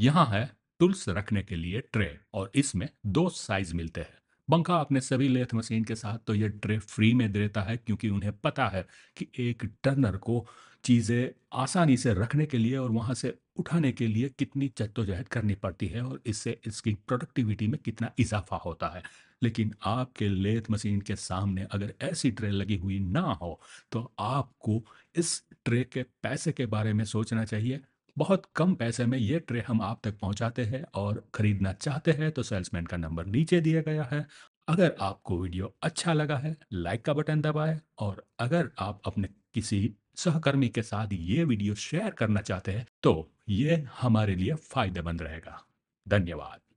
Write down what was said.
यहाँ है टुल्स रखने के लिए ट्रे और इसमें दो साइज मिलते हैं बंका अपने सभी लेथ मशीन के साथ तो ये ट्रे फ्री में देता है क्योंकि उन्हें पता है कि एक टर्नर को चीज़ें आसानी से रखने के लिए और वहाँ से उठाने के लिए कितनी जद्दोजहद करनी पड़ती है और इससे इसकी प्रोडक्टिविटी में कितना इजाफा होता है लेकिन आपके लेथ मशीन के सामने अगर ऐसी ट्रे लगी हुई ना हो तो आपको इस ट्रे के पैसे के बारे में सोचना चाहिए बहुत कम पैसे में ये ट्रे हम आप तक पहुंचाते हैं और खरीदना चाहते हैं तो सेल्समैन का नंबर नीचे दिया गया है अगर आपको वीडियो अच्छा लगा है लाइक का बटन दबाए और अगर आप अपने किसी सहकर्मी के साथ ये वीडियो शेयर करना चाहते हैं तो ये हमारे लिए फायदेमंद रहेगा धन्यवाद